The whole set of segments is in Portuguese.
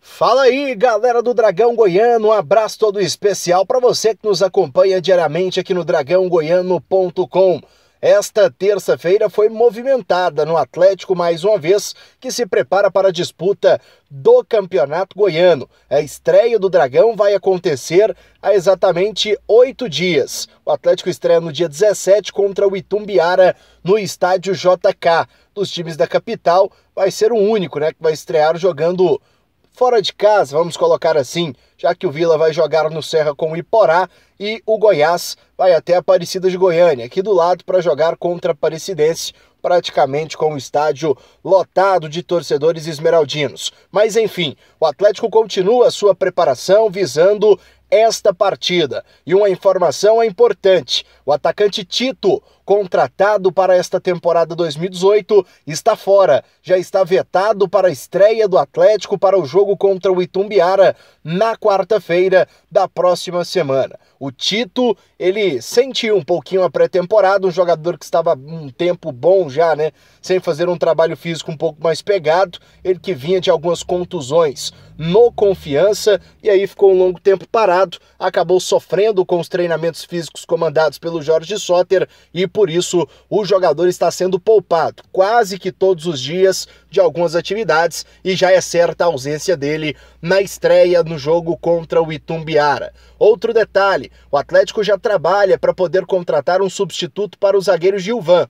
Fala aí, galera do Dragão Goiano, um abraço todo especial para você que nos acompanha diariamente aqui no dragãogoiano.com. Esta terça-feira foi movimentada no Atlético mais uma vez, que se prepara para a disputa do Campeonato Goiano. A estreia do Dragão vai acontecer há exatamente oito dias. O Atlético estreia no dia 17 contra o Itumbiara no estádio JK. Dos times da capital, vai ser o único né, que vai estrear jogando fora de casa, vamos colocar assim, já que o Vila vai jogar no Serra com o Iporá e o Goiás vai até a Aparecida de Goiânia, aqui do lado, para jogar contra a Aparecidense, praticamente com o estádio lotado de torcedores esmeraldinos. Mas enfim, o Atlético continua a sua preparação visando esta partida. E uma informação é importante: o atacante Tito, contratado para esta temporada 2018, está fora. Já está vetado para a estreia do Atlético para o jogo contra o Itumbiara na quarta-feira da próxima semana. O Tito, ele sentiu um pouquinho a pré-temporada, um jogador que estava um tempo bom já, né? Sem fazer um trabalho físico um pouco mais pegado, ele que vinha de algumas contusões no confiança e aí ficou um longo tempo parado, acabou sofrendo com os treinamentos físicos comandados pelo Jorge Sotter e por isso o jogador está sendo poupado quase que todos os dias de algumas atividades e já é certa a ausência dele na estreia no jogo contra o Itumbiara. Outro detalhe: o Atlético já trabalha para poder contratar um substituto para o zagueiro Gilvan.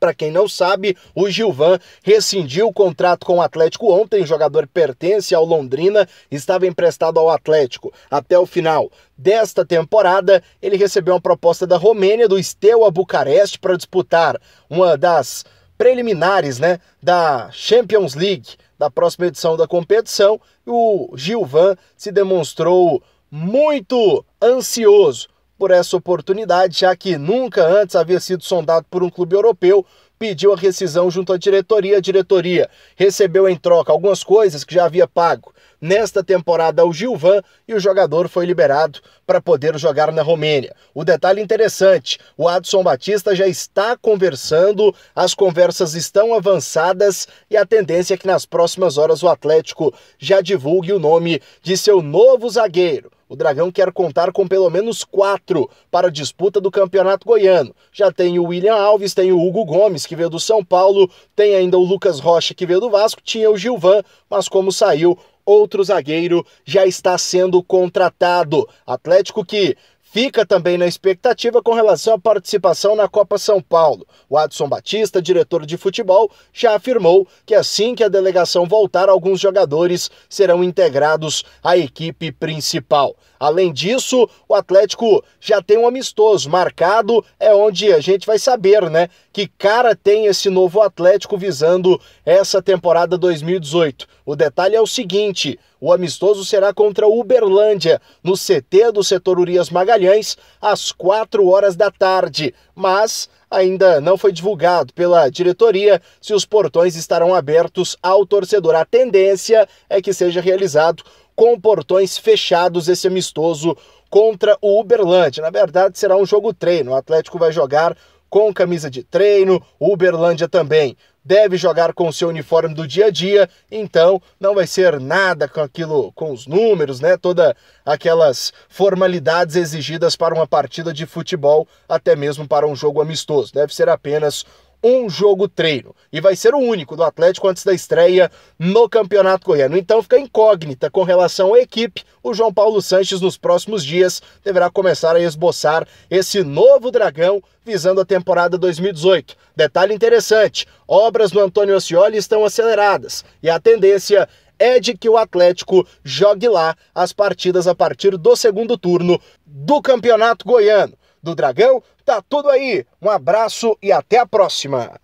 Para quem não sabe, o Gilvan rescindiu o contrato com o Atlético ontem. O jogador pertence ao Londrina, estava emprestado ao Atlético até o final desta temporada. Ele recebeu uma proposta da Romênia, do Steaua Bucareste, para disputar uma das preliminares né, da Champions League, da próxima edição da competição, o Gilvan se demonstrou muito ansioso por essa oportunidade, já que nunca antes havia sido sondado por um clube europeu, pediu a rescisão junto à diretoria. A diretoria recebeu em troca algumas coisas que já havia pago nesta temporada ao Gilvan e o jogador foi liberado para poder jogar na Romênia. O detalhe interessante: o Adson Batista já está conversando, as conversas estão avançadas e a tendência é que nas próximas horas o Atlético já divulgue o nome de seu novo zagueiro. O Dragão quer contar com pelo menos quatro para a disputa do Campeonato Goiano. Já tem o William Alves, tem o Hugo Gomes, que veio do São Paulo, tem ainda o Lucas Rocha, que veio do Vasco, tinha o Gilvan, mas como saiu, outro zagueiro já está sendo contratado. Atlético que Fica também na expectativa com relação à participação na Copa São Paulo. O Adson Batista, diretor de futebol, já afirmou que assim que a delegação voltar, alguns jogadores serão integrados à equipe principal. Além disso, o Atlético já tem um amistoso marcado, é onde a gente vai saber, né, que cara tem esse novo Atlético visando essa temporada 2018. O detalhe é o seguinte: o amistoso será contra o Uberlândia, no CT do setor Urias Magalhães, às 4 horas da tarde. Mas ainda não foi divulgado pela diretoria se os portões estarão abertos ao torcedor. A tendência é que seja realizado com portões fechados esse amistoso contra o Uberlândia. Na verdade, será um jogo treino. O Atlético vai jogar com camisa de treino, Uberlândia também deve jogar com o seu uniforme do dia a dia, então não vai ser nada com aquilo, com os números, né? Todas aquelas formalidades exigidas para uma partida de futebol, até mesmo para um jogo amistoso. Deve ser apenas um jogo treino e vai ser o único do Atlético antes da estreia no Campeonato Goiano. Então fica incógnita com relação à equipe. O João Paulo Sanches nos próximos dias deverá começar a esboçar esse novo dragão visando a temporada 2018. Detalhe interessante: obras no Antônio Ascioli estão aceleradas e a tendência é de que o Atlético jogue lá as partidas a partir do segundo turno do Campeonato Goiano do Dragão. Tá tudo aí. Um abraço e até a próxima.